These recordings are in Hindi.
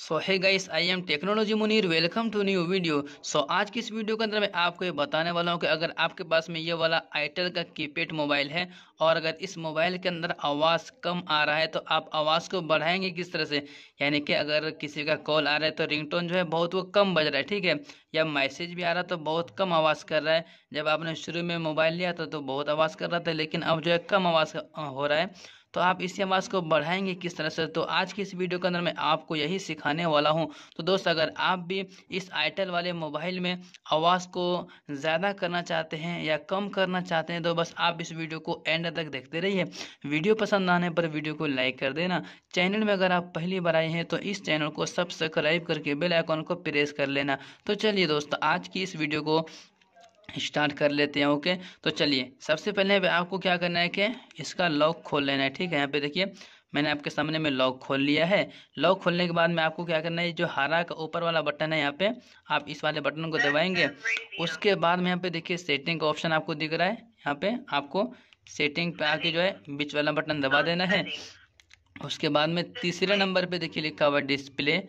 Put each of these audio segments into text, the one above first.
so hey guys I am technology Munir welcome to new video so आज की इस वीडियो के अंदर मैं आपको ये बताने वाला हूँ कि अगर आपके पास में ये वाला आइटल का कीपैड मोबाइल है और अगर इस मोबाइल के अंदर आवाज़ कम आ रहा है तो आप आवाज़ को बढ़ाएंगे किस तरह से यानी कि अगर किसी का कॉल आ रहा है तो रिंगटोन जो है बहुत वो कम बज रहा है ठीक है या मैसेज भी आ रहा तो बहुत कम आवाज़ कर रहा है जब आपने शुरू में मोबाइल लिया था तो बहुत आवाज़ कर रहा था लेकिन अब जो है कम आवाज़ हो रहा है तो आप इसी आवाज़ को बढ़ाएंगे किस तरह से तो आज की इस वीडियो के अंदर मैं आपको यही सिखाने वाला हूं तो दोस्त अगर आप भी इस आइटल वाले मोबाइल में आवाज़ को ज़्यादा करना चाहते हैं या कम करना चाहते हैं तो बस आप इस वीडियो को एंड तक देखते रहिए वीडियो पसंद आने पर वीडियो को लाइक कर देना चैनल में अगर आप पहली बार आए हैं तो इस चैनल को सब्सक्राइब करके बेल को प्रेस कर लेना तो चलिए चलिए दोस्तों आज की इस वीडियो को स्टार्ट कर लेते हैं ओके तो चलिए सबसे पहले आपको क्या करना है कि इसका लॉक खोल लेना है ठीक है यहाँ पे देखिए मैंने आपके सामने में लॉक खोल लिया है लॉक खोलने के बाद में आपको क्या करना है जो हरा का ऊपर वाला बटन है यहाँ पे आप इस वाले बटन को दबाएंगे उसके बाद में यहाँ पे देखिए सेटिंग का ऑप्शन आपको दिख रहा है यहाँ पे आपको सेटिंग पे आके जो है बीच वाला बटन दबा देना है उसके बाद में तीसरे नंबर पे देखिए लिखा हुआ डिस्प्ले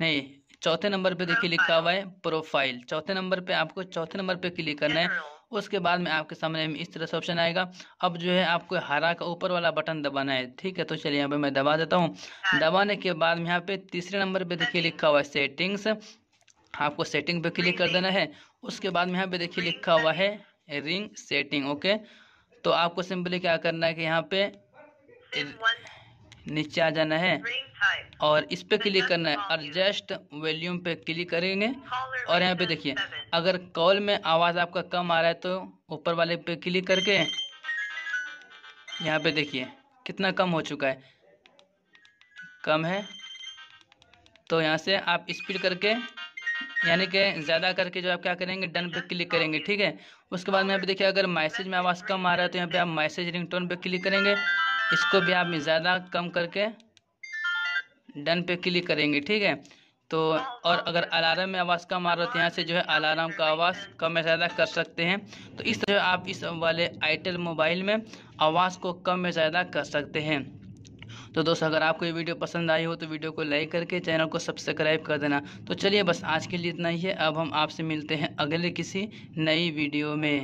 नहीं चौथे नंबर पे देखिए लिखा हुआ है प्रोफाइल चौथे नंबर पे आपको चौथे नंबर पे क्लिक करना है उसके बाद में आपके सामने इस तरह से ऑप्शन आएगा अब जो है आपको हरा का ऊपर वाला बटन दबाना है ठीक है तो चलिए यहाँ पे मैं दबा देता हूँ दबाने के बाद में यहाँ पे तीसरे नंबर पे देखिए लिखा हुआ है सेटिंग्स आपको सेटिंग पे क्लिक कर देना है उसके बाद में यहाँ पे देखिए लिखा हुआ है रिंग सेटिंग ओके तो आपको सिंपली क्या करना है कि यहाँ पे नीचे आ जाना है और इस पे क्लिक करना है एडजस्ट वॉल्यूम पे क्लिक करेंगे और यहाँ पे देखिए अगर कॉल में आवाज़ आपका कम आ रहा है तो ऊपर वाले पे क्लिक करके यहाँ पे देखिए कितना कम हो चुका है कम है तो यहाँ से आप स्पीड करके यानी कि ज़्यादा करके जो आप क्या करेंगे डन पे क्लिक करेंगे ठीक है उसके बाद में यहाँ पे देखिए अगर मैसेज में आवाज़ कम आ रहा है तो यहाँ पे आप मैसेज रिंगटोन पे क्लिक करेंगे इसको भी आप ज़्यादा कम करके डन पे क्लिक करेंगे ठीक है तो और अगर अलार्म में आवाज़ कम आ रहा है तो यहाँ से जो है अलार्म का आवाज़ कम या ज़्यादा कर सकते हैं तो इस तरह आप इस वाले आइटल मोबाइल में आवाज़ को कम या ज़्यादा कर सकते हैं तो दोस्तों अगर आपको ये वीडियो पसंद आई हो तो वीडियो को लाइक करके चैनल को सब्सक्राइब कर देना तो चलिए बस आज के लिए इतना ही है अब हम आपसे मिलते हैं अगले किसी नई वीडियो में